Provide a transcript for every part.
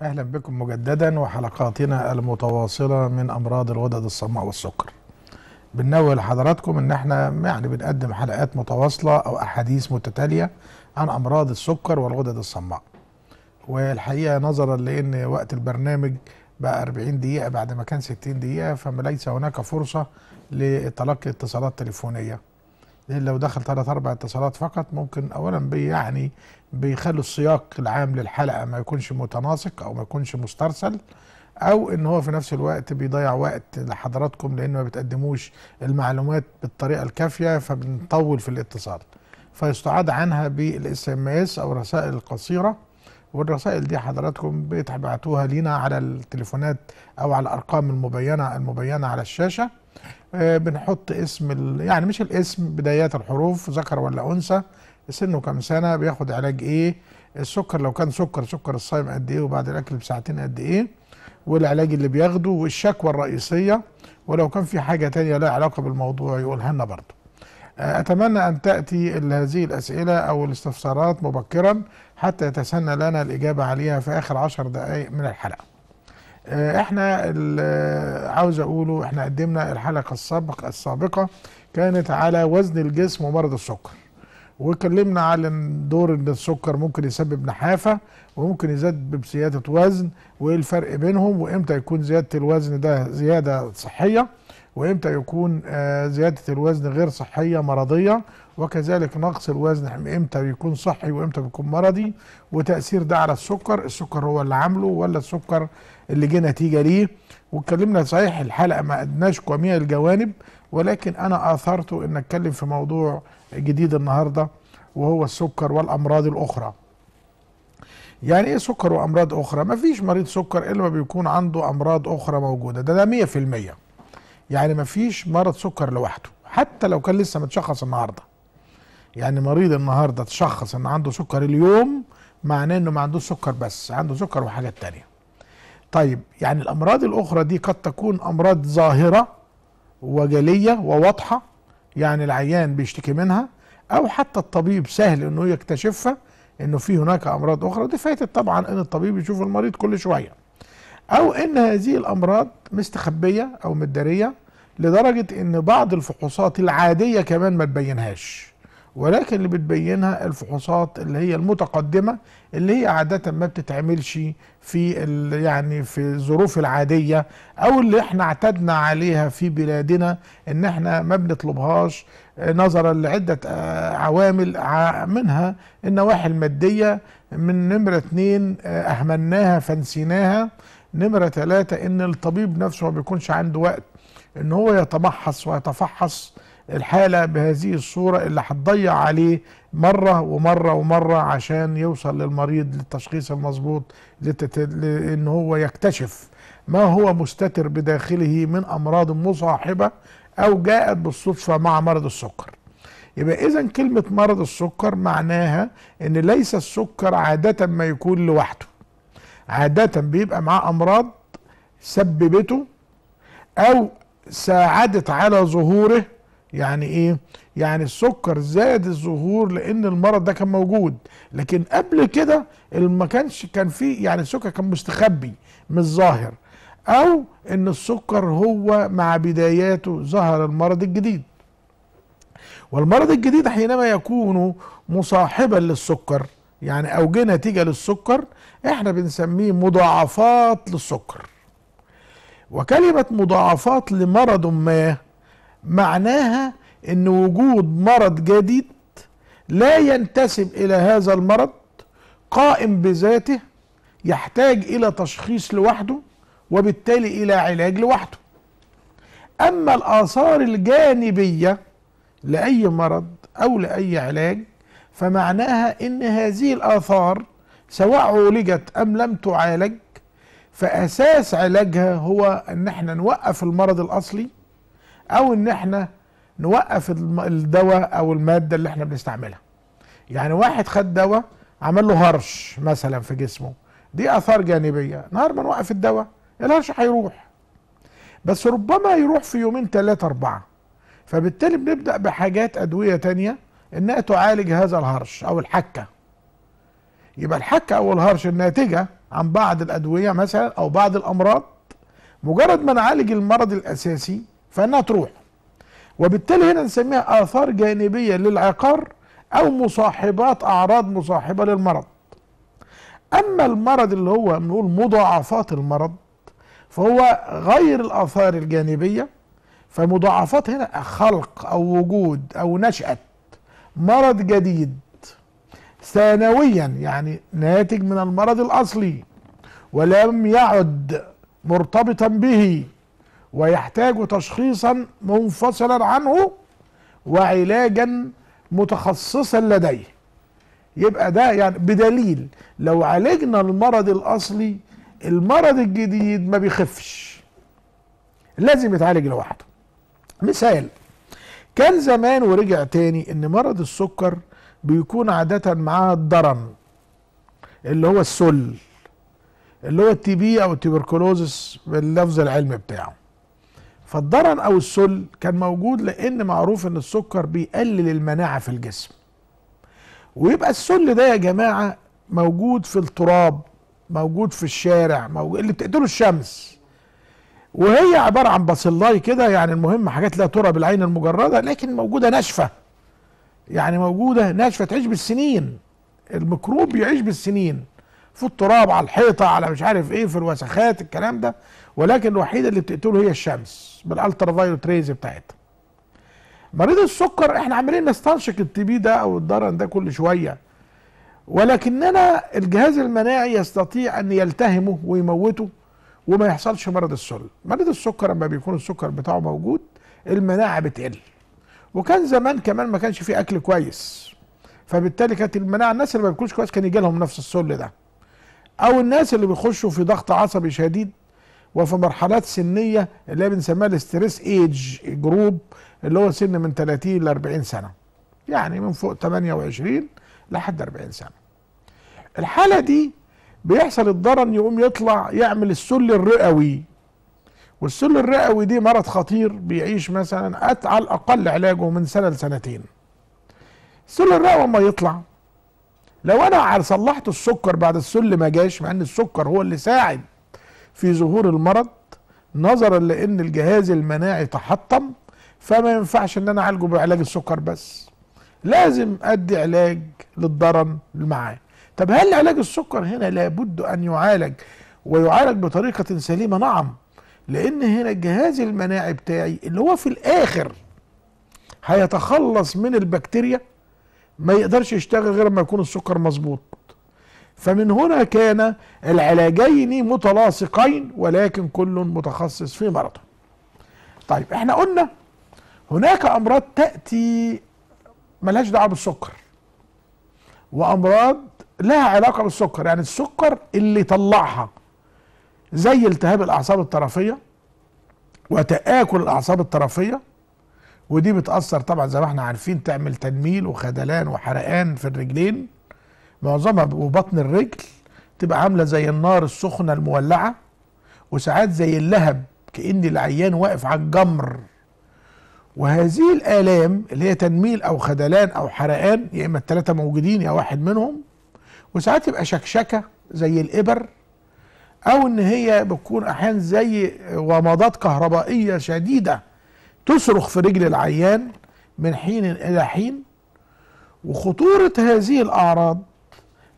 اهلا بكم مجددا وحلقاتنا المتواصله من امراض الغدد الصماء والسكر. بننوه لحضراتكم ان احنا يعني بنقدم حلقات متواصله او احاديث متتاليه عن امراض السكر والغدد الصماء. والحقيقه نظرا لان وقت البرنامج بقى 40 دقيقه بعد ما كان 60 دقيقه فليس هناك فرصه لتلقي اتصالات تليفونيه. لان إيه، لو دخل ثلاث اربع اتصالات فقط ممكن اولا بي يعني بيخلوا السياق العام للحلقه ما يكونش متناسق او ما يكونش مسترسل او ان هو في نفس الوقت بيضيع وقت لحضراتكم لانه ما بتقدموش المعلومات بالطريقه الكافيه فبنطول في الاتصال فيستعاد عنها بالاس ام اس او الرسائل القصيره والرسائل دي حضراتكم بتبعتوها لينا على التليفونات او على الارقام المبينه المبينه على الشاشه آه، بنحط اسم يعني مش الاسم بدايات الحروف ذكر ولا انثى سنه كام سنه بياخد علاج ايه السكر لو كان سكر سكر الصايم قد ايه وبعد الاكل بساعتين قد ايه والعلاج اللي بياخده والشكوى الرئيسيه ولو كان في حاجه تانية لها علاقه بالموضوع يقولها لنا برضه آه، اتمنى ان تاتي هذه الاسئله او الاستفسارات مبكرا حتى يتسنى لنا الاجابه عليها في اخر عشر دقائق من الحلقه آه، احنا آه، عاوز اقوله احنا قدمنا الحلقه السابقه السابقه كانت على وزن الجسم ومرض السكر واتكلمنا على دور ان السكر ممكن يسبب نحافه وممكن يسبب زياده وزن وايه الفرق بينهم وامتى يكون زياده الوزن ده زياده صحيه وامتى يكون آه، زياده الوزن غير صحيه مرضيه وكذلك نقص الوزن امتى بيكون صحي وامتى بيكون مرضي وتاثير ده على السكر السكر هو اللي عامله ولا السكر اللي جه نتيجه ليه واتكلمنا صحيح الحلقه ما قدناش جميع الجوانب ولكن انا اثرت ان اتكلم في موضوع جديد النهارده وهو السكر والامراض الاخرى يعني ايه سكر وامراض اخرى مفيش مريض سكر الا ما بيكون عنده امراض اخرى موجوده ده ده 100% يعني مفيش مرض سكر لوحده حتى لو كان لسه متشخص النهارده يعني مريض النهارده تشخص ان عنده سكر اليوم معناه انه ما عندوش سكر بس عنده سكر وحاجات تانية طيب يعني الامراض الاخرى دي قد تكون امراض ظاهره وجليه وواضحه يعني العيان بيشتكي منها او حتى الطبيب سهل انه يكتشفها انه في هناك امراض اخرى دي فاتت طبعا ان الطبيب يشوف المريض كل شويه او ان هذه الامراض مستخبيه او مداريه لدرجه ان بعض الفحوصات العاديه كمان ما تبينهاش ولكن اللي بتبينها الفحوصات اللي هي المتقدمة اللي هي عادة ما بتتعملش في يعني في الظروف العادية او اللي احنا اعتدنا عليها في بلادنا ان احنا ما بنطلبهاش نظرا لعدة آه، عوامل منها النواحي المادية من نمرة اثنين آه، اهملناها فنسيناها نمرة ثلاثة ان الطبيب نفسه ما بيكونش عنده وقت ان هو يتمحص ويتفحص الحالة بهذه الصورة اللي هتضيع عليه مرة ومرة ومرة عشان يوصل للمريض للتشخيص المظبوط لأن هو يكتشف ما هو مستتر بداخله من أمراض مصاحبة أو جاءت بالصدفة مع مرض السكر يبقى إذا كلمة مرض السكر معناها إن ليس السكر عادة ما يكون لوحده عادة بيبقى معاه أمراض سببته أو ساعدت على ظهوره يعني ايه يعني السكر زاد الظهور لان المرض ده كان موجود لكن قبل كده ما كانش كان فيه يعني السكر كان مستخبي مش ظاهر او ان السكر هو مع بداياته ظهر المرض الجديد والمرض الجديد حينما يكون مصاحبا للسكر يعني اوجه نتيجه للسكر احنا بنسميه مضاعفات للسكر وكلمه مضاعفات لمرض ما معناها ان وجود مرض جديد لا ينتسب الى هذا المرض قائم بذاته يحتاج الى تشخيص لوحده وبالتالي الى علاج لوحده اما الاثار الجانبيه لاي مرض او لاي علاج فمعناها ان هذه الاثار سواء عولجت ام لم تعالج فاساس علاجها هو ان احنا نوقف المرض الاصلي او ان احنا نوقف الدواء او الماده اللي احنا بنستعملها يعني واحد خد دواء عمل له هرش مثلا في جسمه دي اثار جانبيه نهار ما نوقف الدواء الهرش هيروح بس ربما يروح في يومين ثلاثة أربعة فبالتالي بنبدأ بحاجات أدوية تانية إنها تعالج هذا الهرش أو الحكة يبقى الحكة أو الهرش الناتجة عن بعض الأدوية مثلا أو بعض الأمراض مجرد ما نعالج المرض الأساسي فانها تروح وبالتالي هنا نسميها اثار جانبيه للعقار او مصاحبات اعراض مصاحبه للمرض اما المرض اللي هو بنقول مضاعفات المرض فهو غير الاثار الجانبيه فمضاعفات هنا خلق او وجود او نشاه مرض جديد ثانويا يعني ناتج من المرض الاصلي ولم يعد مرتبطا به ويحتاج تشخيصا منفصلا عنه وعلاجا متخصصا لديه يبقى ده يعني بدليل لو عالجنا المرض الاصلي المرض الجديد ما بيخفش لازم يتعالج لوحده مثال كان زمان ورجع تاني ان مرض السكر بيكون عادة معاه الدرن اللي هو السل اللي هو التي بي او التبركلوزس باللفظ العلمي بتاعه فالضرر او السل كان موجود لان معروف ان السكر بيقلل المناعه في الجسم ويبقى السل ده يا جماعه موجود في التراب موجود في الشارع موجود اللي بتقتله الشمس وهي عباره عن بصلاي كده يعني المهم حاجات لا ترى بالعين المجرده لكن موجوده ناشفه يعني موجوده ناشفه تعيش بالسنين الميكروب يعيش بالسنين في التراب على الحيطه على مش عارف ايه في الوسخات الكلام ده ولكن الوحيده اللي بتقتله هي الشمس بالالترا فايولت ريز بتاعتها مريض السكر احنا عاملين نستنشق التي بي ده او الدرن ده كل شويه ولكننا الجهاز المناعي يستطيع ان يلتهمه ويموته وما يحصلش مرض السل مريض السكر لما بيكون السكر بتاعه موجود المناعه بتقل وكان زمان كمان ما كانش فيه اكل كويس فبالتالي كانت المناعه الناس اللي ما بياكلوش كويس كان يجي لهم نفس السل ده او الناس اللي بيخشوا في ضغط عصبي شديد وفي مرحلات سنيه اللي بنسميها الاستريس ايج جروب اللي هو سن من 30 ل 40 سنه يعني من فوق 28 لحد 40 سنه الحاله دي بيحصل الضرر يقوم يطلع يعمل السل الرئوي والسل الرئوي دي مرض خطير بيعيش مثلا على الاقل علاجه من سنه لسنتين السل الرئوي ما يطلع لو انا صلحت السكر بعد السل ما جاش مع ان السكر هو اللي ساعد في ظهور المرض نظرا لان الجهاز المناعي تحطم فما ينفعش ان انا اعالجه بعلاج السكر بس لازم ادي علاج للضرن معاه طب هل علاج السكر هنا لابد ان يعالج ويعالج بطريقه سليمه نعم لان هنا الجهاز المناعي بتاعي اللي هو في الاخر هيتخلص من البكتيريا ما يقدرش يشتغل غير ما يكون السكر مظبوط فمن هنا كان العلاجين متلاصقين ولكن كل متخصص في مرضه طيب احنا قلنا هناك امراض تاتي ملهاش دعوه بالسكر وامراض لها علاقه بالسكر يعني السكر اللي طلعها زي التهاب الاعصاب الطرفيه وتاكل الاعصاب الطرفيه ودي بتأثر طبعا زي ما احنا عارفين تعمل تنميل وخدلان وحرقان في الرجلين معظمها وبطن الرجل تبقى عاملة زي النار السخنة المولعة وساعات زي اللهب كأن العيان واقف على الجمر وهذه الآلام اللي هي تنميل أو خدلان أو حرقان يا إما الثلاثه موجودين يا واحد منهم وساعات يبقى شكشكة زي الإبر أو إن هي بتكون أحيانا زي ومضات كهربائية شديدة تصرخ في رجل العيان من حين إلى حين وخطورة هذه الأعراض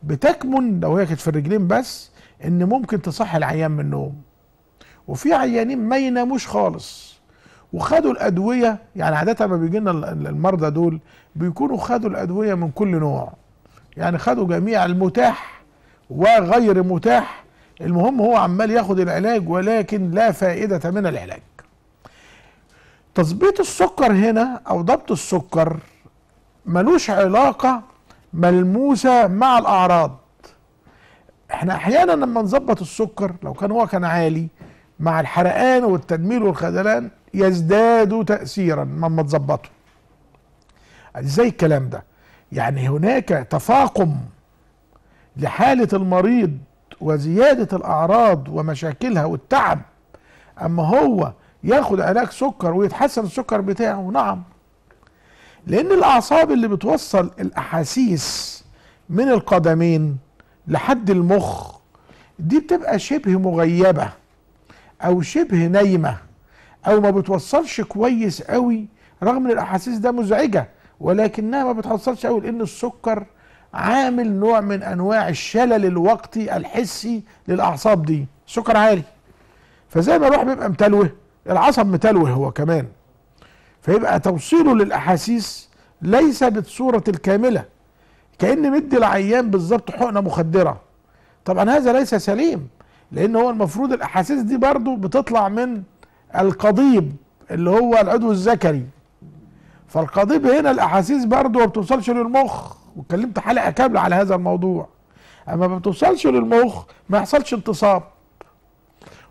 بتكمن لو هي كانت في الرجلين بس إن ممكن تصحي العيان من النوم وفي عيانين ما يناموش خالص وخدوا الأدوية يعني عادة ما بيجي لنا المرضى دول بيكونوا خدوا الأدوية من كل نوع يعني خدوا جميع المتاح وغير متاح المهم هو عمال ياخد العلاج ولكن لا فائدة من العلاج تظبيط السكر هنا او ضبط السكر ملوش علاقة ملموسة مع الاعراض احنا احيانا لما نظبط السكر لو كان هو كان عالي مع الحرقان والتنميل والخذلان يزداد تأثيرا لما تظبطه ازاي الكلام ده يعني هناك تفاقم لحالة المريض وزيادة الأعراض ومشاكلها والتعب أما هو ياخد علاج سكر ويتحسن السكر بتاعه نعم لان الاعصاب اللي بتوصل الاحاسيس من القدمين لحد المخ دي بتبقى شبه مغيبه او شبه نايمه او ما بتوصلش كويس قوي رغم ان الاحاسيس ده مزعجه ولكنها ما بتوصلش قوي لان السكر عامل نوع من انواع الشلل الوقتي الحسي للاعصاب دي سكر عالي فزي ما الواحد بيبقى متلوه العصب متلوه هو كمان فيبقى توصيله للاحاسيس ليس بالصوره الكامله كان مدي العيان بالظبط حقنه مخدره طبعا هذا ليس سليم لان هو المفروض الاحاسيس دي برضو بتطلع من القضيب اللي هو العضو الذكري فالقضيب هنا الاحاسيس برضو ما بتوصلش للمخ واتكلمت حلقه كامله على هذا الموضوع اما ما بتوصلش للمخ ما يحصلش انتصاب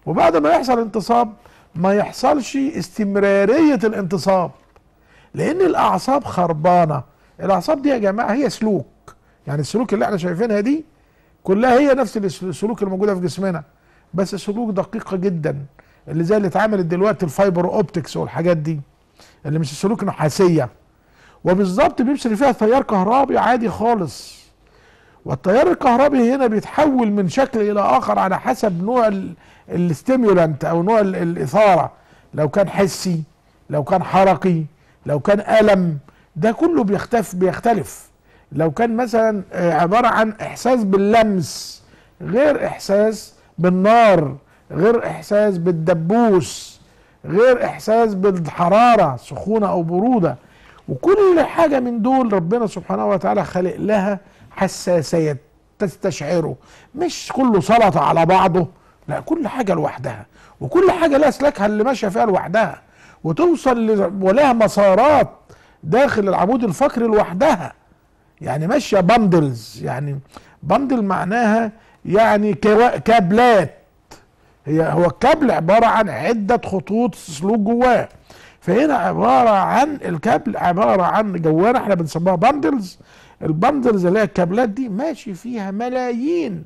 وبعد ما يحصل انتصاب ما يحصلش استمرارية الانتصاب لان الاعصاب خربانة الاعصاب دي يا جماعة هي سلوك يعني السلوك اللي احنا شايفينها دي كلها هي نفس السلوك الموجودة في جسمنا بس سلوك دقيقة جدا اللي زي اللي اتعملت دلوقتي الفايبر اوبتكس والحاجات دي اللي مش سلوك نحاسية وبالظبط بيمشي فيها تيار كهربي عادي خالص والتيار الكهربي هنا بيتحول من شكل الى اخر على حسب نوع الاستيمولانت او نوع الاثاره لو كان حسي لو كان حركي لو كان الم ده كله بيختف بيختلف لو كان مثلا آه، عباره عن احساس باللمس غير احساس بالنار غير احساس بالدبوس غير احساس بالحراره سخونه او بروده وكل حاجه من دول ربنا سبحانه وتعالى خلق لها حساسيه تستشعره مش كله سلطه على بعضه لا كل حاجة لوحدها وكل حاجة لها سلاكها اللي ماشية فيها لوحدها وتوصل ولها مسارات داخل العمود الفقري لوحدها يعني ماشية باندلز يعني باندل معناها يعني كابلات هي هو الكابل عبارة عن عدة خطوط سلوك جواه فهنا عبارة عن الكابل عبارة عن جوانا احنا بنسموها باندلز البندلز اللي هي الكابلات دي ماشي فيها ملايين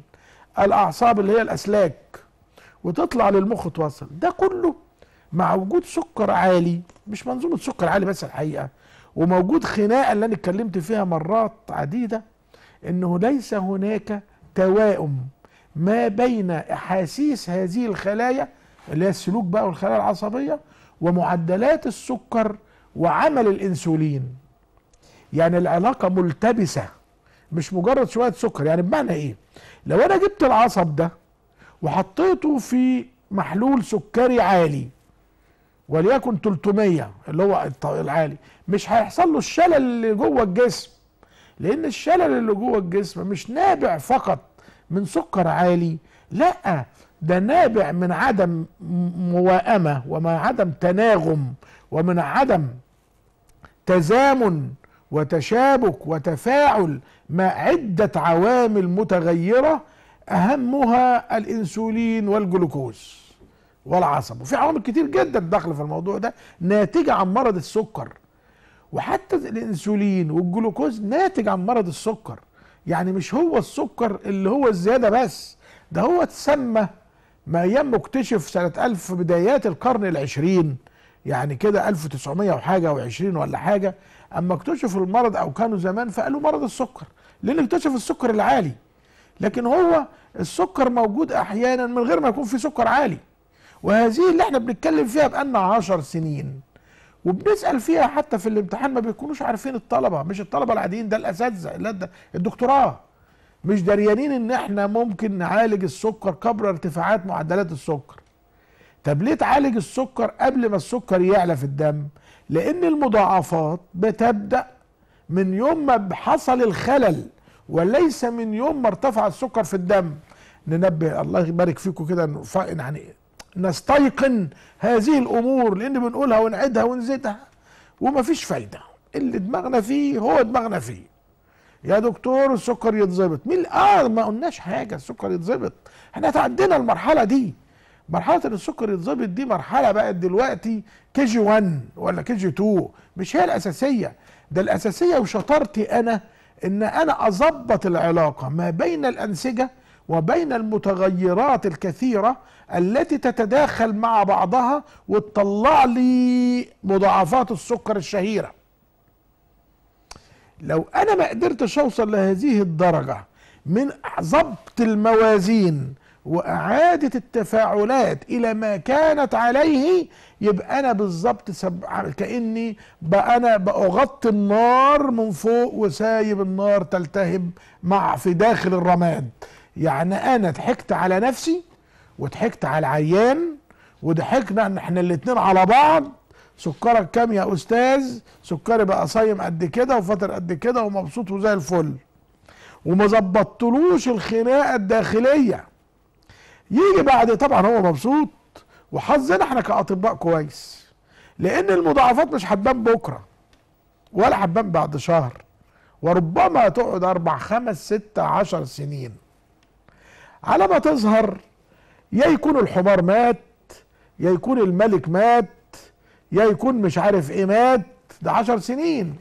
الأعصاب اللي هي الأسلاك وتطلع للمخ توصل ده كله مع وجود سكر عالي مش منظومه سكر عالي بس الحقيقه وموجود خناقه اللي انا اتكلمت فيها مرات عديده انه ليس هناك توائم ما بين احاسيس هذه الخلايا اللي هي السلوك بقى والخلايا العصبيه ومعدلات السكر وعمل الانسولين يعني العلاقه ملتبسه مش مجرد شويه سكر يعني بمعنى ايه لو انا جبت العصب ده وحطيته في محلول سكري عالي وليكن 300 اللي هو العالي مش هيحصل له الشلل اللي جوه الجسم لان الشلل اللي جوه الجسم مش نابع فقط من سكر عالي لا ده نابع من عدم موائمه وما عدم تناغم ومن عدم تزامن وتشابك وتفاعل مع عده عوامل متغيره اهمها الانسولين والجلوكوز والعصب وفي عوامل كتير جدا داخله في الموضوع ده ناتجه عن مرض السكر وحتى الانسولين والجلوكوز ناتج عن مرض السكر يعني مش هو السكر اللي هو الزياده بس ده هو اتسمى ما يم اكتشف سنه ألف في بدايات القرن العشرين يعني كده 1900 وحاجه و20 ولا حاجه اما اكتشفوا المرض او كانوا زمان فقالوا مرض السكر لان اكتشف السكر العالي لكن هو السكر موجود احيانا من غير ما يكون في سكر عالي وهذه اللي احنا بنتكلم فيها بقالنا عشر 10 سنين وبنسال فيها حتى في الامتحان ما بيكونوش عارفين الطلبه مش الطلبه العاديين ده الاساتذه لا ده الدكتوراه مش دريانين ان احنا ممكن نعالج السكر قبل ارتفاعات معدلات السكر طب ليه تعالج السكر قبل ما السكر يعلى في الدم لان المضاعفات بتبدا من يوم ما حصل الخلل وليس من يوم ما ارتفع السكر في الدم ننبه الله يبارك فيكم كده يعني نستيقن هذه الامور لان بنقولها ونعيدها ونزيدها ومفيش فايده اللي دماغنا فيه هو دماغنا فيه يا دكتور السكر يتظبط مين اه ما قلناش حاجه السكر يتظبط احنا تعدينا المرحله دي مرحله ان السكر يتظبط دي مرحله بقت دلوقتي كي جي 1 ولا كي جي 2 مش هي الاساسيه ده الاساسيه وشطارتي انا ان انا اظبط العلاقه ما بين الانسجه وبين المتغيرات الكثيره التي تتداخل مع بعضها وتطلع لي مضاعفات السكر الشهيره لو انا ما قدرتش اوصل لهذه الدرجه من ضبط الموازين وإعادة التفاعلات إلى ما كانت عليه يبقى أنا بالظبط سب... كأني بقى أنا بأغطي النار من فوق وسايب النار تلتهب مع في داخل الرماد يعني أنا ضحكت على نفسي وضحكت على العيان وضحكنا ان احنا الاتنين على بعض سكرك كام يا استاذ سكري بقى صايم قد كده وفطر قد كده ومبسوط وزي الفل وما ظبطتلوش الخناقه الداخليه يجي بعد طبعا هو مبسوط وحظنا احنا كاطباء كويس لان المضاعفات مش هتبان بكره ولا هتبان بعد شهر وربما تقعد اربع خمس ست عشر سنين على ما تظهر يا يكون الحمار مات يا يكون الملك مات يا يكون مش عارف ايه مات ده عشر سنين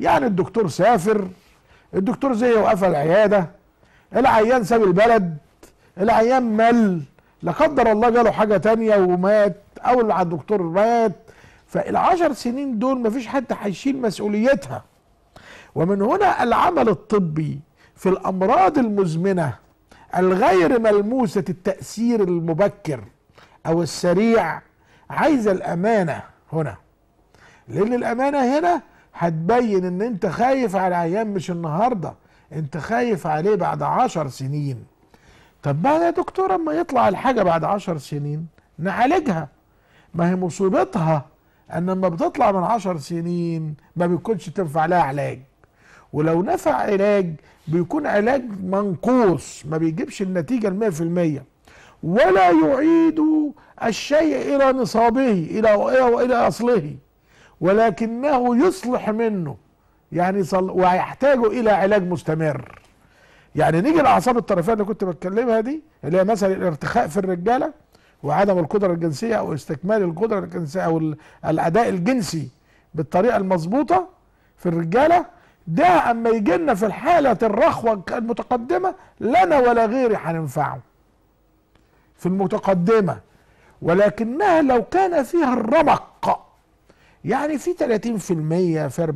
يعني الدكتور سافر الدكتور زي وقفل العياده العيان ساب البلد العيان مل لا قدر الله جاله حاجه تانية ومات او اللي على الدكتور مات فالعشر سنين دول مفيش حد هيشيل مسؤوليتها ومن هنا العمل الطبي في الامراض المزمنه الغير ملموسه التاثير المبكر او السريع عايزه الامانه هنا لان الامانه هنا هتبين ان انت خايف على عيان مش النهارده انت خايف عليه بعد عشر سنين طب بقى يا دكتور اما يطلع الحاجه بعد عشر سنين نعالجها ما هي مصيبتها ان لما بتطلع من عشر سنين ما بيكونش تنفع لها علاج ولو نفع علاج بيكون علاج منقوص ما بيجيبش النتيجه المية في المية ولا يعيد الشيء الى نصابه الى الى اصله ولكنه يصلح منه يعني ويحتاج الى علاج مستمر يعني نيجي الاعصاب الطرفيه اللي كنت بتكلمها دي اللي هي مثلا الارتخاء في الرجاله وعدم القدره الجنسيه او استكمال القدره الجنسيه او الاداء الجنسي بالطريقه المظبوطه في الرجاله ده اما يجي لنا في الحاله الرخوه المتقدمه لنا ولا غيري هننفعه في المتقدمه ولكنها لو كان فيها الرمق يعني في 30% في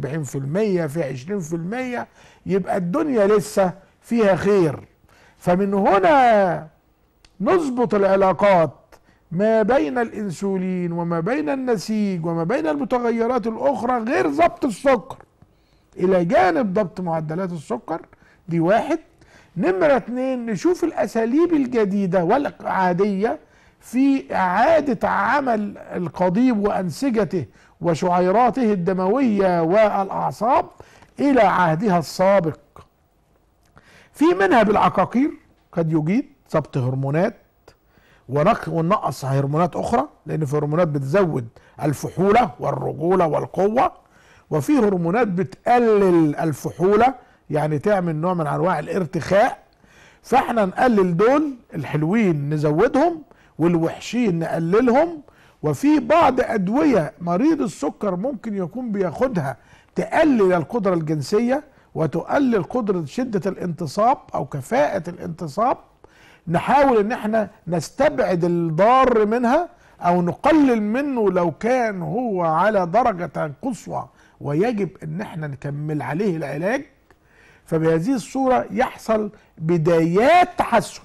40% في 20% يبقى الدنيا لسه فيها خير فمن هنا نظبط العلاقات ما بين الانسولين وما بين النسيج وما بين المتغيرات الاخرى غير ضبط السكر الى جانب ضبط معدلات السكر دي واحد نمرة اتنين نشوف الاساليب الجديدة والعادية في اعادة عمل القضيب وانسجته وشعيراته الدموية والاعصاب الى عهدها السابق في منها بالعقاقير قد يجيد ضبط هرمونات ونقص هرمونات اخرى لان في هرمونات بتزود الفحوله والرجوله والقوه وفي هرمونات بتقلل الفحوله يعني تعمل نوع من انواع الارتخاء فاحنا نقلل دول الحلوين نزودهم والوحشين نقللهم وفي بعض ادويه مريض السكر ممكن يكون بياخدها تقلل القدره الجنسيه وتقلل قدرة شدة الانتصاب أو كفاءة الانتصاب نحاول إن احنا نستبعد الضار منها أو نقلل منه لو كان هو على درجة قصوى ويجب إن احنا نكمل عليه العلاج فبهذه الصورة يحصل بدايات تحسن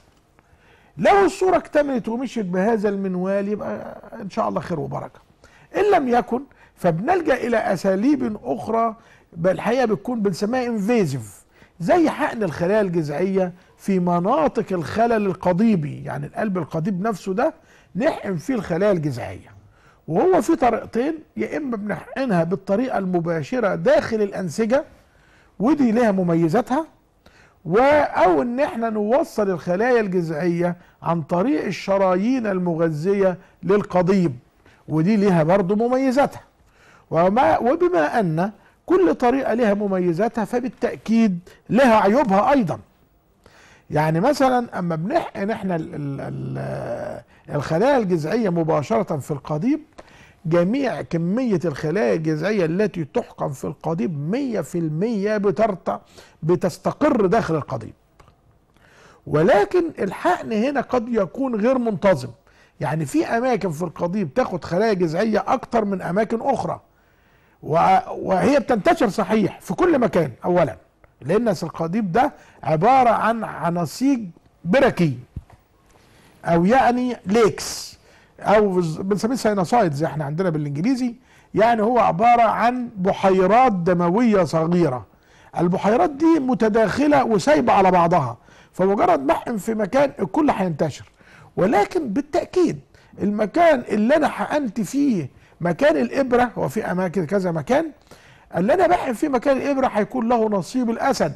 لو الصورة اكتملت ومشيت بهذا المنوال يبقى إن شاء الله خير وبركة إن لم يكن فبنلجأ إلى أساليب أخرى الحقيقه بتكون بنسميها انفيزيف زي حقن الخلايا الجذعيه في مناطق الخلل القضيبي يعني القلب القضيب نفسه ده نحقن فيه الخلايا الجذعيه وهو في طريقتين يا اما بنحقنها بالطريقه المباشره داخل الانسجه ودي لها مميزاتها و او ان احنا نوصل الخلايا الجذعيه عن طريق الشرايين المغذيه للقضيب ودي ليها برضه مميزاتها وما وبما ان كل طريقة لها مميزاتها فبالتأكيد لها عيوبها أيضا يعني مثلا أما بنحقن احنا الخلايا الجذعية مباشرة في القضيب جميع كمية الخلايا الجذعية التي تحقن في القضيب 100% بترتع بتستقر داخل القضيب ولكن الحقن هنا قد يكون غير منتظم يعني في أماكن في القضيب تاخد خلايا جذعية أكتر من أماكن أخرى وهي بتنتشر صحيح في كل مكان اولا لان القضيب ده عباره عن عناصيج بركي او يعني ليكس او بنسميه سينوسايدز احنا عندنا بالانجليزي يعني هو عباره عن بحيرات دمويه صغيره البحيرات دي متداخله وسايبه على بعضها فمجرد محن في مكان الكل هينتشر ولكن بالتاكيد المكان اللي انا حقنت فيه مكان الابره هو في اماكن كذا مكان اللي انا بحب فيه مكان الابره هيكون له نصيب الاسد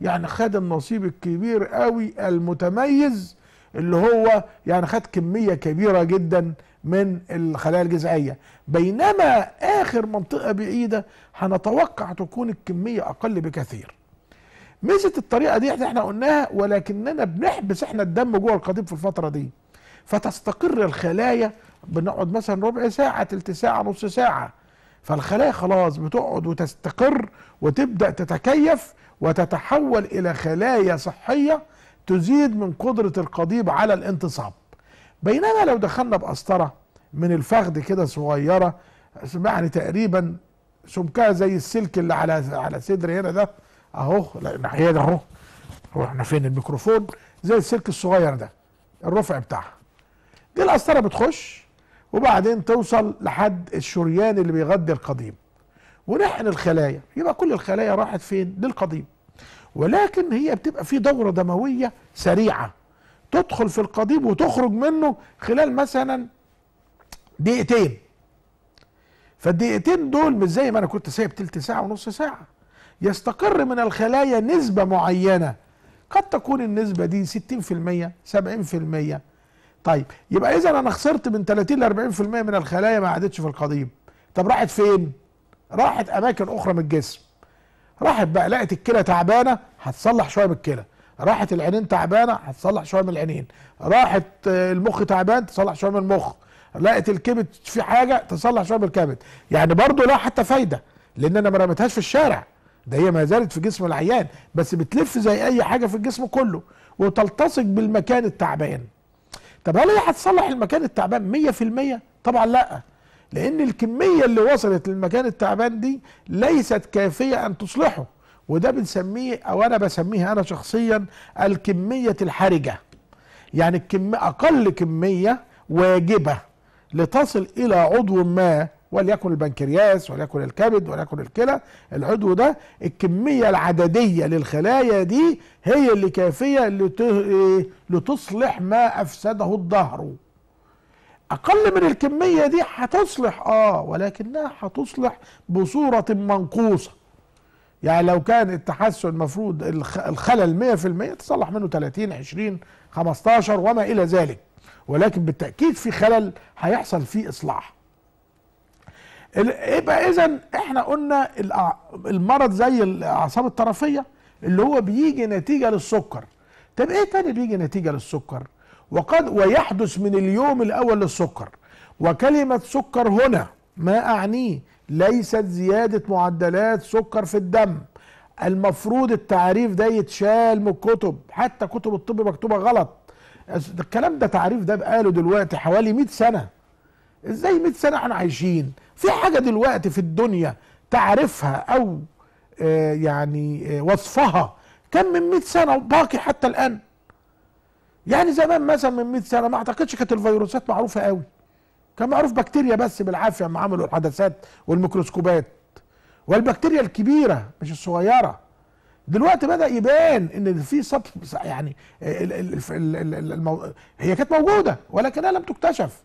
يعني خد النصيب الكبير قوي المتميز اللي هو يعني خد كميه كبيره جدا من الخلايا الجذعيه بينما اخر منطقه بعيده هنتوقع تكون الكميه اقل بكثير ميزه الطريقه دي احنا قلناها ولكننا بنحبس احنا الدم جوه القضيب في الفتره دي فتستقر الخلايا بنقعد مثلا ربع ساعه تلت ساعه نص ساعه فالخلايا خلاص بتقعد وتستقر وتبدا تتكيف وتتحول الى خلايا صحيه تزيد من قدره القضيب على الانتصاب بينما لو دخلنا بقسطره من الفخذ كده صغيره يعني تقريبا سمكها زي السلك اللي على على صدري هنا ده اهو الناحيه ده اهو هو احنا فين الميكروفون زي السلك الصغير ده الرفع بتاعها دي القسطره بتخش وبعدين توصل لحد الشريان اللي بيغذي القضيب ونحن الخلايا يبقى كل الخلايا راحت فين للقضيب ولكن هي بتبقى في دورة دموية سريعة تدخل في القضيب وتخرج منه خلال مثلا دقيقتين فالدقيقتين دول مش زي ما انا كنت سايب تلت ساعة ونص ساعة يستقر من الخلايا نسبة معينة قد تكون النسبة دي 60% 70% طيب يبقى اذا انا خسرت من 30 ل 40% من الخلايا ما عادتش في القضيب طب راحت فين راحت اماكن اخرى من الجسم راحت بقى لقت الكلى تعبانه هتصلح شويه من الكلى راحت العينين تعبانه هتصلح شويه من العينين راحت آه، المخ تعبان تصلح شويه من المخ لقت الكبد في حاجه تصلح شويه من الكبد يعني برضه لها حتى فايده لان انا ما رميتهاش في الشارع ده هي ما زالت في جسم العيان بس بتلف زي اي حاجه في الجسم كله وتلتصق بالمكان التعبان طب هل هي هتصلح المكان التعبان 100% طبعا لا لان الكميه اللي وصلت للمكان التعبان دي ليست كافيه ان تصلحه وده بنسميه او انا بسميها انا شخصيا الكميه الحرجه يعني الكمية اقل كميه واجبه لتصل الى عضو ما وليكن البنكرياس وليكن الكبد وليكن الكلى العضو ده الكمية العددية للخلايا دي هي اللي كافية إيه، لتصلح ما أفسده الظهر أقل من الكمية دي هتصلح آه ولكنها هتصلح بصورة منقوصة يعني لو كان التحسن المفروض الخلل 100% تصلح منه 30 20 15 وما إلى ذلك ولكن بالتأكيد في خلل هيحصل فيه إصلاح يبقى اذا احنا قلنا المرض زي الاعصاب الطرفيه اللي هو بيجي نتيجه للسكر طب ايه تاني بيجي نتيجه للسكر وقد ويحدث من اليوم الاول للسكر وكلمه سكر هنا ما اعنيه ليست زياده معدلات سكر في الدم المفروض التعريف ده يتشال من الكتب حتى كتب الطب مكتوبه غلط الكلام ده تعريف ده بقاله دلوقتي حوالي 100 سنه ازاي 100 سنه احنا عايشين في حاجه دلوقتي في الدنيا تعرفها او آه، يعني آه، وصفها كان من 100 سنه وباقي حتى الان يعني زمان مثلا من 100 سنه ما اعتقدش كانت الفيروسات معروفه قوي كان معروف بكتيريا بس بالعافيه لما عملوا الحدثات والميكروسكوبات والبكتيريا الكبيره مش الصغيره دلوقتي بدا يبان ان في سطح يعني آه، ال ال ال ال هي كانت موجوده ولكنها لم تكتشف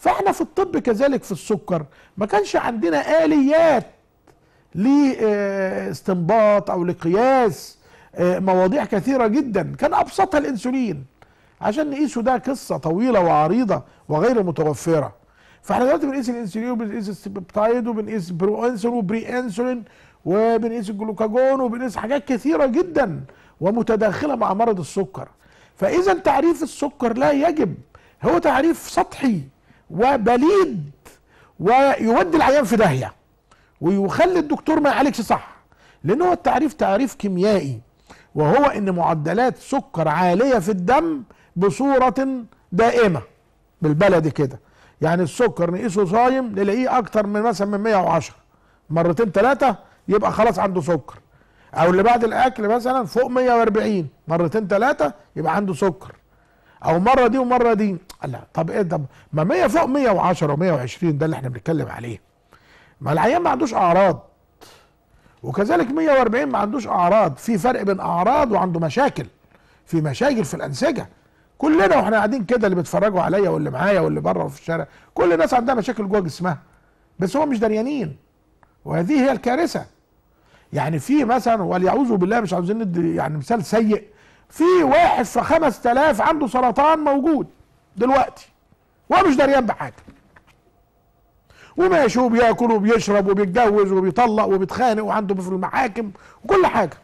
فاحنا في الطب كذلك في السكر ما كانش عندنا آليات لاستنباط او لقياس آه، مواضيع كثيره جدا كان ابسطها الانسولين عشان نقيسه ده قصه طويله وعريضه وغير متوفره فاحنا دلوقتي بنقيس الانسولين وبنقيس السبتايد وبنقيس برو انسولين وبري انسولين وبنقيس الجلوكاجون وبنقيس حاجات كثيره جدا ومتداخله مع مرض السكر فاذا تعريف السكر لا يجب هو تعريف سطحي وبليد ويودي العيان في داهيه ويخلي الدكتور ما يعالجش صح لان هو التعريف تعريف كيميائي وهو ان معدلات سكر عاليه في الدم بصوره دائمه بالبلدي كده يعني السكر نقيسه صايم نلاقيه اكتر من مثلا من 110 مرتين ثلاثه يبقى خلاص عنده سكر او اللي بعد الاكل مثلا فوق 140 مرتين ثلاثه يبقى عنده سكر او مره دي ومره دي لا طب ايه ده ما 100 فوق 110 و120 ده اللي احنا بنتكلم عليه ما العيان ما عندوش اعراض وكذلك 140 ما عندوش اعراض في فرق بين اعراض وعنده مشاكل في مشاكل في الانسجه كلنا واحنا قاعدين كده اللي بيتفرجوا عليا واللي معايا واللي بره وفي الشارع كل الناس عندها مشاكل جوه جسمها بس هم مش دريانين وهذه هي الكارثه يعني في مثلا وليعوذ بالله مش عاوزين ندي يعني مثال سيء في واحد في 5000 عنده سرطان موجود دلوقتي وهو مش دريان بحاجه وماشي وبياكل وبيشرب وبيتجوز وبيطلق وبيتخانق وعنده في المحاكم وكل حاجه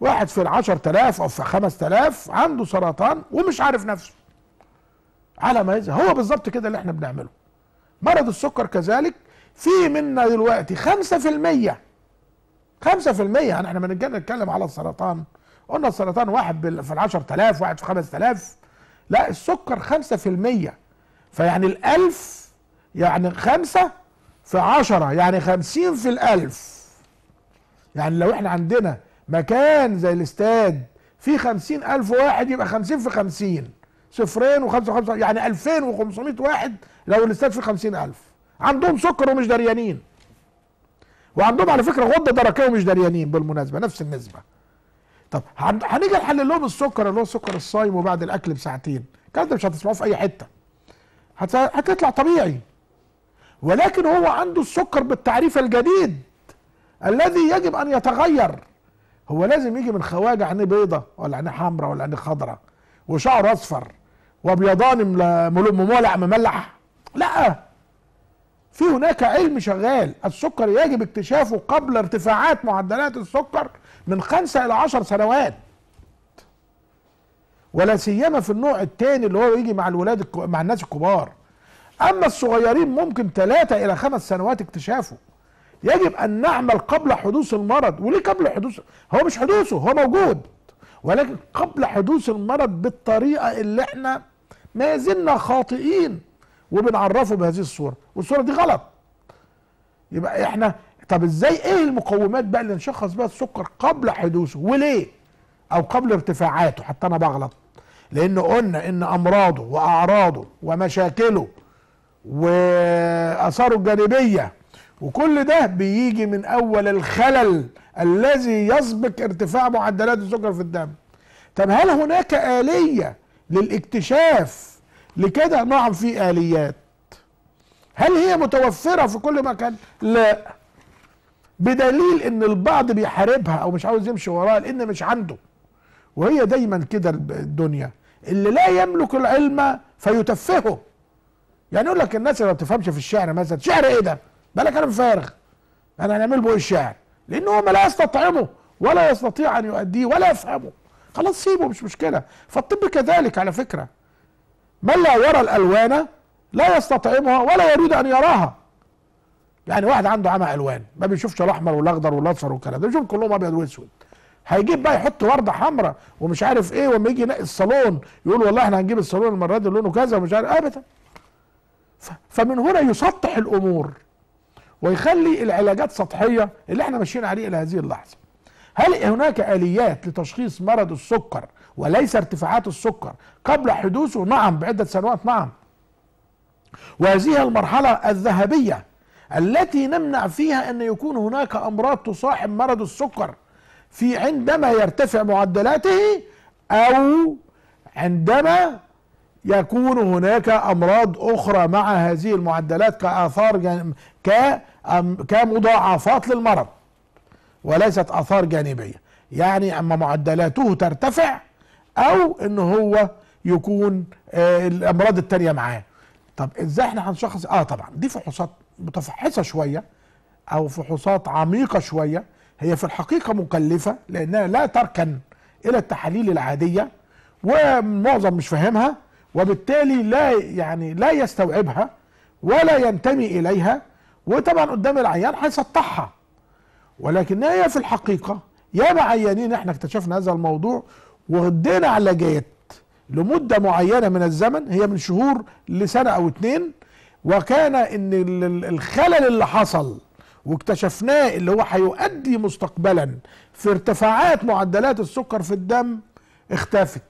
واحد في العشر تلاف او في خمس تلاف عنده سرطان ومش عارف نفسه على ما هو بالظبط كده اللي احنا بنعمله مرض السكر كذلك في منا دلوقتي خمسة في المية خمسة في المية يعني احنا ما نتكلم على السرطان قلنا السرطان واحد في ال 10000 واحد في 5000 لا السكر 5% فيعني ال 1000 يعني 5 في 10 يعني 50 في ال 1000 يعني لو احنا عندنا مكان زي الاستاد فيه 50000 واحد يبقى 50 في 50 صفرين و5 و5 يعني 2500 واحد لو الاستاد فيه 50000 عندهم سكر ومش دريانين وعندهم على فكره غده دركية ومش دريانين بالمناسبه نفس النسبه طب هنيجي نحلل لهم السكر اللي هو السكر الصايم وبعد الاكل بساعتين الكلام ده مش هتسمعوه في اي حته هتطلع طبيعي ولكن هو عنده السكر بالتعريف الجديد الذي يجب ان يتغير هو لازم يجي من خواجه عينيه بيضه ولا عينيه حمراء ولا عينيه خضراء وشعره اصفر وابيضان ممولع مملح لا في هناك علم شغال السكر يجب اكتشافه قبل ارتفاعات معدلات السكر من خمسة إلى عشر سنوات ولا سيما في النوع الثاني اللي هو يجي مع الولاد مع الناس الكبار أما الصغيرين ممكن ثلاثة إلى خمس سنوات اكتشافه يجب أن نعمل قبل حدوث المرض وليه قبل حدوث هو مش حدوثه هو موجود ولكن قبل حدوث المرض بالطريقة اللي احنا ما زلنا خاطئين وبنعرفه بهذه الصورة والصورة دي غلط يبقى احنا طب ازاي ايه المقومات بقى اللي نشخص بيها السكر قبل حدوثه وليه او قبل ارتفاعاته حتى انا بغلط لان قلنا ان امراضه واعراضه ومشاكله واثاره الجانبيه وكل ده بيجي من اول الخلل الذي يسبق ارتفاع معدلات السكر في الدم طب هل هناك اليه للاكتشاف لكده نعم في اليات هل هي متوفره في كل مكان لا بدليل ان البعض بيحاربها او مش عاوز يمشي وراها لان مش عنده وهي دايما كده الدنيا اللي لا يملك العلم فيتفهه يعني يقول لك الناس اللي ما بتفهمش في الشعر مثلا شعر ايه ده بالك انا فارغ انا هنعمل به الشعر لان ما لا يستطعمه ولا يستطيع ان يؤديه ولا يفهمه خلاص سيبه مش مشكله فالطب كذلك على فكره من لا يرى الالوان لا يستطعمها ولا يريد ان يراها يعني واحد عنده عمى الوان ما بيشوفش الاحمر والاخضر والاصفر والكلام ده بيشوف كلهم ابيض واسود هيجيب بقى يحط ورده حمراء ومش عارف ايه وما يجي الصالون يقول والله احنا هنجيب الصالون المره دي لونه كذا ومش عارف ابدا فمن هنا يسطح الامور ويخلي العلاجات سطحيه اللي احنا ماشيين عليه الى هذه اللحظه هل هناك اليات لتشخيص مرض السكر وليس ارتفاعات السكر قبل حدوثه نعم بعده سنوات نعم وهذه المرحله الذهبيه التي نمنع فيها أن يكون هناك أمراض تصاحب مرض السكر في عندما يرتفع معدلاته أو عندما يكون هناك أمراض أخرى مع هذه المعدلات كآثار كمضاعفات للمرض وليست آثار جانبية يعني أما معدلاته ترتفع أو أن هو يكون آه، الأمراض التانية معاه طب إزاي إحنا هنشخص آه طبعا دي فحوصات متفحصه شويه او فحوصات عميقه شويه هي في الحقيقه مكلفه لانها لا تركن الى التحاليل العاديه ومعظم مش فاهمها وبالتالي لا يعني لا يستوعبها ولا ينتمي اليها وطبعا قدام العيان هيسطحها ولكن هي في الحقيقه يا معينين احنا اكتشفنا هذا الموضوع وادينا علاجات لمده معينه من الزمن هي من شهور لسنه او اتنين وكان ان الخلل اللي حصل واكتشفناه اللي هو هيؤدي مستقبلا في ارتفاعات معدلات السكر في الدم اختفت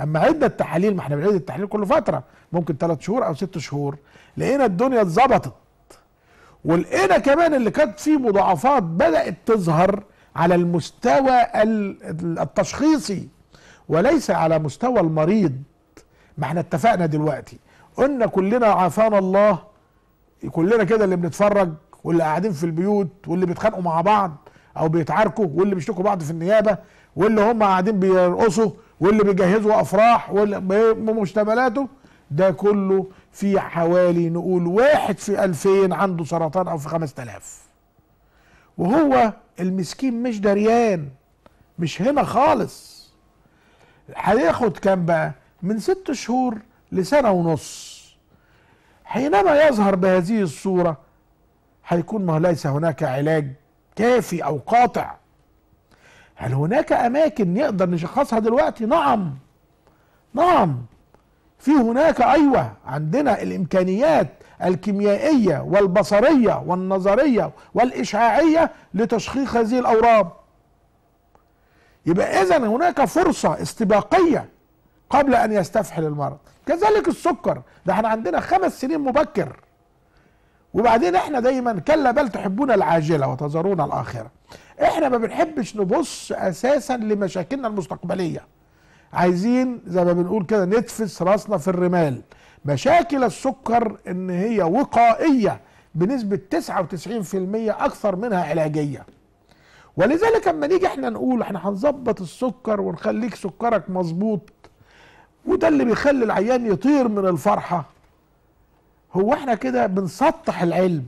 اما عدة التحاليل ما احنا بنعيد التحليل كل فتره ممكن ثلاث شهور او ست شهور لقينا الدنيا اتظبطت ولقينا كمان اللي كانت فيه مضاعفات بدات تظهر على المستوى التشخيصي وليس على مستوى المريض ما احنا اتفقنا دلوقتي قلنا كلنا عافانا الله كلنا كده اللي بنتفرج واللي قاعدين في البيوت واللي بيتخانقوا مع بعض او بيتعاركوا واللي بيشتكوا بعض في النيابه واللي هم قاعدين بيرقصوا واللي بيجهزوا افراح ومشتملاته ده كله في حوالي نقول واحد في ألفين عنده سرطان أو في 5000 وهو المسكين مش دريان مش هنا خالص هياخد كام بقى من ست شهور لسنة ونص حينما يظهر بهذه الصورة هيكون ما ليس هناك علاج كافي أو قاطع هل هناك أماكن نقدر نشخصها دلوقتي نعم نعم في هناك أيوة عندنا الإمكانيات الكيميائية والبصرية والنظرية والإشعاعية لتشخيص هذه الأورام يبقى إذا هناك فرصة استباقية قبل أن يستفحل المرض كذلك السكر ده احنا عندنا خمس سنين مبكر وبعدين احنا دايما كلا بل تحبون العاجله وتذرون الاخره احنا ما بنحبش نبص اساسا لمشاكلنا المستقبليه عايزين زي ما بنقول كده نتفس راسنا في الرمال مشاكل السكر ان هي وقائيه بنسبه 99% اكثر منها علاجيه ولذلك اما نيجي احنا نقول احنا هنظبط السكر ونخليك سكرك مظبوط وده اللي بيخلي العيان يطير من الفرحة هو احنا كده بنسطح العلم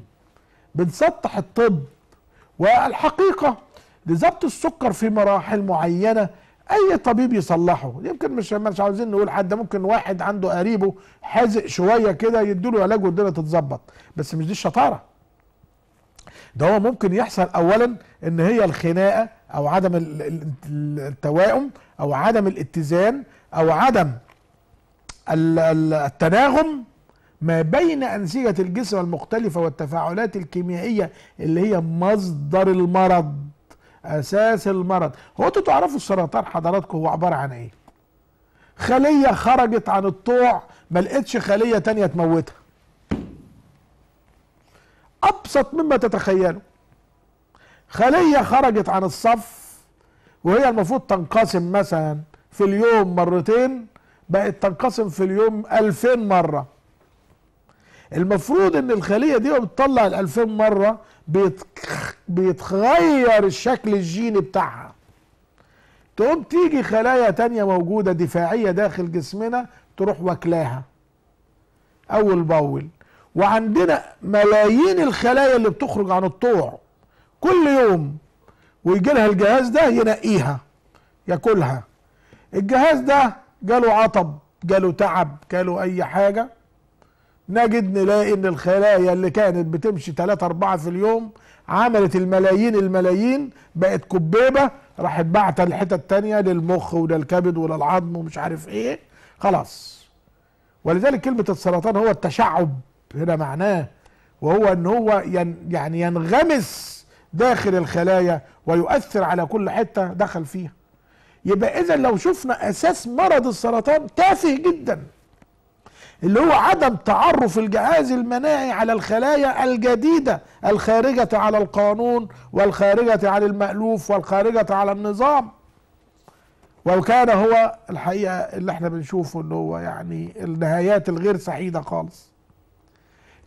بنسطح الطب والحقيقة لزبط السكر في مراحل معينة اي طبيب يصلحه يمكن مش مش عاوزين نقول حد ممكن واحد عنده قريبه حازق شويه كده يدوله علاج والدنيا تتظبط بس مش دي الشطاره ده هو ممكن يحصل اولا ان هي الخناقه او عدم التوائم او عدم الاتزان او عدم التناغم ما بين أنسجة الجسم المختلفة والتفاعلات الكيميائية اللي هي مصدر المرض أساس المرض هو أنتوا تعرفوا السرطان حضراتكم هو عبارة عن إيه؟ خلية خرجت عن الطوع ما لقيتش خلية تانية تموتها أبسط مما تتخيله خلية خرجت عن الصف وهي المفروض تنقسم مثلا في اليوم مرتين بقت تنقسم في اليوم 2000 مرة المفروض ان الخلية دي بتطلع ال 2000 مرة بيتغير الشكل الجيني بتاعها تقوم تيجي خلايا تانية موجودة دفاعية داخل جسمنا تروح واكلاها اول باول وعندنا ملايين الخلايا اللي بتخرج عن الطوع كل يوم ويجي لها الجهاز ده ينقيها ياكلها الجهاز ده جاله عطب جاله تعب جاله اي حاجة نجد نلاقي ان الخلايا اللي كانت بتمشي 3 أربعة في اليوم عملت الملايين الملايين بقت كبيبة راحت بعت الحتة التانية للمخ وللكبد وللعظم ومش عارف ايه خلاص ولذلك كلمة السرطان هو التشعب هنا معناه وهو ان هو ين يعني ينغمس داخل الخلايا ويؤثر على كل حتة دخل فيها يبقى اذا لو شفنا اساس مرض السرطان تافه جدا اللي هو عدم تعرف الجهاز المناعي على الخلايا الجديده الخارجه على القانون والخارجه عن المالوف والخارجه على النظام وكان هو الحقيقه اللي احنا بنشوفه اللي هو يعني النهايات الغير سعيده خالص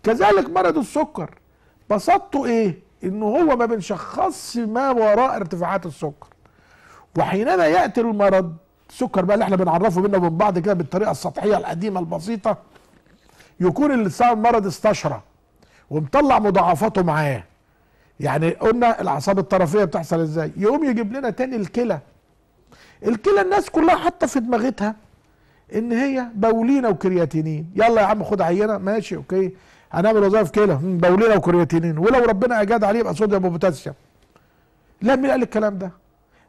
كذلك مرض السكر بسطته ايه انه هو ما بنشخصش ما وراء ارتفاعات السكر وحينما ياتي المرض السكر بقى اللي احنا بنعرفه منه وبين بعض كده بالطريقه السطحيه القديمه البسيطه يكون اللي صار المرض استشرى ومطلع مضاعفاته معاه يعني قلنا الاعصاب الطرفيه بتحصل ازاي يقوم يجيب لنا تاني الكلى الكلى الناس كلها حتى في دماغتها ان هي بولينا وكرياتينين يلا يا عم خد عينه ماشي اوكي هنعمل وظائف كلى بولينا وكرياتينين ولو ربنا اجاد عليه يبقى صوديوم وبوتاسيوم لا مين قال الكلام ده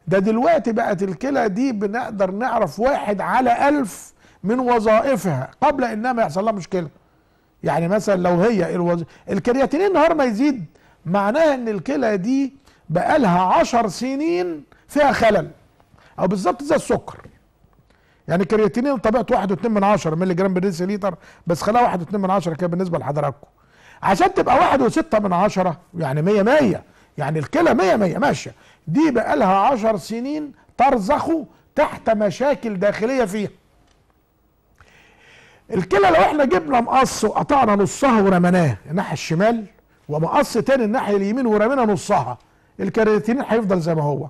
ده دلوقتي بقت الكلى دي بنقدر نعرف واحد على ألف من وظائفها قبل انها ما يحصل لها مشكله يعني مثلا لو هي الوز... الكرياتينين النهار ما يزيد معناها ان الكلى دي بقالها عشر سنين فيها خلل او بالظبط زي السكر يعني الكرياتينين طبيعته واحد واتنين من عشرة ملي جرام بالنسبة بس خلاها واحد واتنين من عشرة كده بالنسبة لحضراتكم عشان تبقى واحد وستة من عشرة يعني مية مية يعني الكلى مية مية ماشية دي بقالها عشر سنين ترزخ تحت مشاكل داخلية فيها الكلى لو احنا جبنا مقص وقطعنا نصها ورميناه الناحية الشمال ومقص تاني الناحية اليمين ورمينا نصها الكرياتينين هيفضل زي ما هو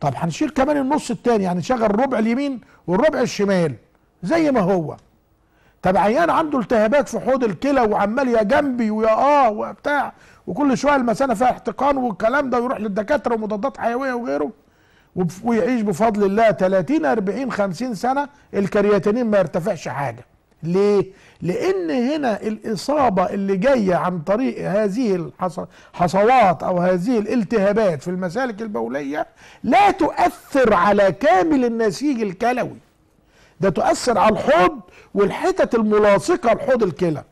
طب هنشيل كمان النص التاني يعني نشغل الربع اليمين والربع الشمال زي ما هو طب عيان عنده التهابات في حوض الكلى وعمال يا جنبي ويا اه وبتاع وكل شويه المثانه فيها احتقان والكلام ده ويروح للدكاتره ومضادات حيويه وغيره ويعيش بفضل الله 30 40 50 سنه الكرياتينين ما يرتفعش حاجه ليه؟ لأن هنا الإصابة اللي جاية عن طريق هذه الحصوات أو هذه الالتهابات في المسالك البولية لا تؤثر على كامل النسيج الكلوي ده تؤثر على الحوض والحتت الملاصقة لحوض الكلى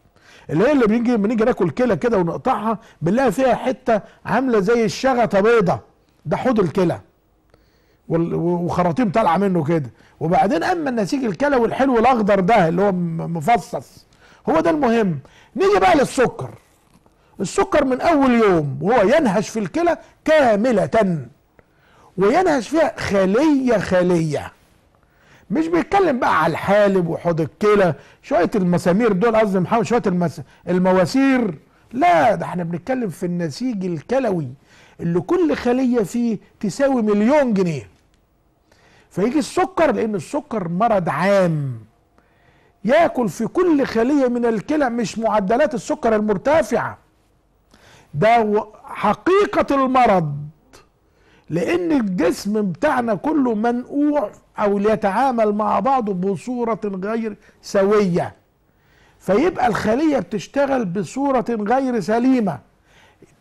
اللي هي اللي بنيجي بنيجي ناكل كلى كده ونقطعها بنلاقي فيها حته عامله زي الشغطه بيضه ده حوض الكلى وخراطيم طالعه منه كده وبعدين اما النسيج الكلى والحلو الاخضر ده اللي هو مفصص هو ده المهم نيجي بقى للسكر السكر من اول يوم وهو ينهش في الكلى كامله وينهش فيها خليه خليه مش بيتكلم بقى على الحالب وحوض الكلى شويه المسامير دول قصدي محاول شويه المس... المواسير لا ده احنا بنتكلم في النسيج الكلوي اللي كل خليه فيه تساوي مليون جنيه فيجي السكر لان السكر مرض عام ياكل في كل خليه من الكلى مش معدلات السكر المرتفعه ده حقيقه المرض لان الجسم بتاعنا كله منقوع او يتعامل مع بعضه بصورة غير سوية فيبقى الخلية بتشتغل بصورة غير سليمة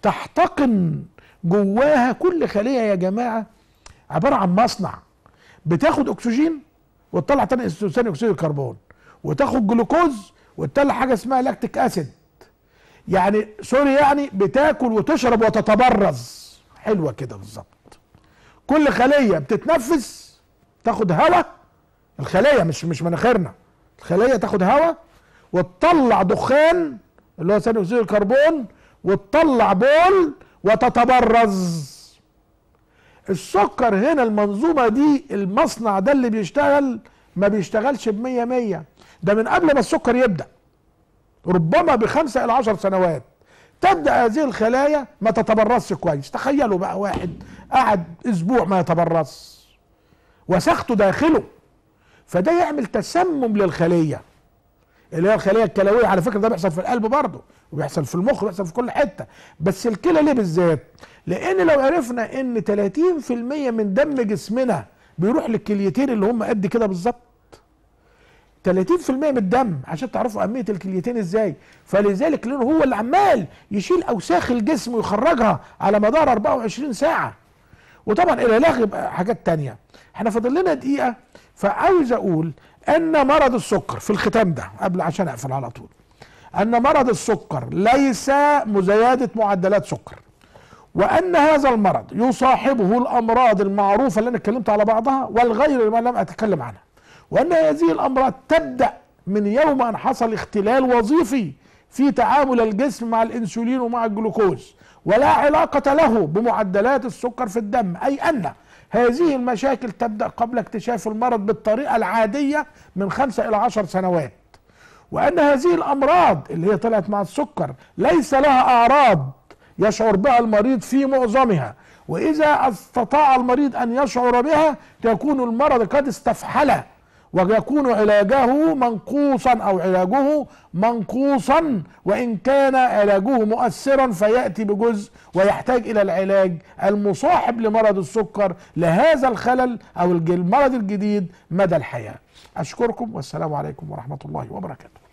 تحتقن جواها كل خلية يا جماعة عبارة عن مصنع بتاخد اكسجين وتطلع تاني ثاني اكسيد الكربون وتاخد جلوكوز وتطلع حاجة اسمها لاكتيك اسيد يعني سوري يعني بتاكل وتشرب وتتبرز حلوة كده بالظبط كل خليه بتتنفس تاخد هواء الخليه مش مش مناخيرنا الخليه تاخد هواء وتطلع دخان اللي هو ثاني اكسيد الكربون وتطلع بول وتتبرز السكر هنا المنظومه دي المصنع ده اللي بيشتغل ما بيشتغلش ب 100 100 ده من قبل ما السكر يبدا ربما بخمسه الى عشر سنوات تبدا هذه الخلايا ما تتبرزش كويس تخيلوا بقى واحد قعد اسبوع ما يتبرص وسخته داخله فده يعمل تسمم للخليه اللي هي الخليه الكلويه على فكره ده بيحصل في القلب برضه وبيحصل في المخ وبيحصل في كل حته بس الكلى ليه بالذات لان لو عرفنا ان 30% من دم جسمنا بيروح للكليتين اللي هم قد كده بالظبط 30% من الدم عشان تعرفوا اهميه الكليتين ازاي فلذلك لانه هو اللي عمال يشيل اوساخ الجسم ويخرجها على مدار 24 ساعه وطبعا الى لغة حاجات تانية احنا فاضل لنا دقيقه فعاوز اقول ان مرض السكر في الختام ده قبل عشان اقفل على طول ان مرض السكر ليس مزايده معدلات سكر وان هذا المرض يصاحبه الامراض المعروفه اللي انا اتكلمت على بعضها والغير ما لم اتكلم عنها وأن هذه الأمراض تبدأ من يوم أن حصل اختلال وظيفي في تعامل الجسم مع الانسولين ومع الجلوكوز ولا علاقة له بمعدلات السكر في الدم أي أن هذه المشاكل تبدأ قبل اكتشاف المرض بالطريقة العادية من خمسة إلى عشر سنوات وأن هذه الأمراض اللي هي طلعت مع السكر ليس لها أعراض يشعر بها المريض في معظمها وإذا استطاع المريض أن يشعر بها تكون المرض قد استفحله ويكون علاجه منقوصا او علاجه منقوصا وان كان علاجه مؤثرا فياتي بجزء ويحتاج الى العلاج المصاحب لمرض السكر لهذا الخلل او المرض الجديد مدى الحياه. اشكركم والسلام عليكم ورحمه الله وبركاته.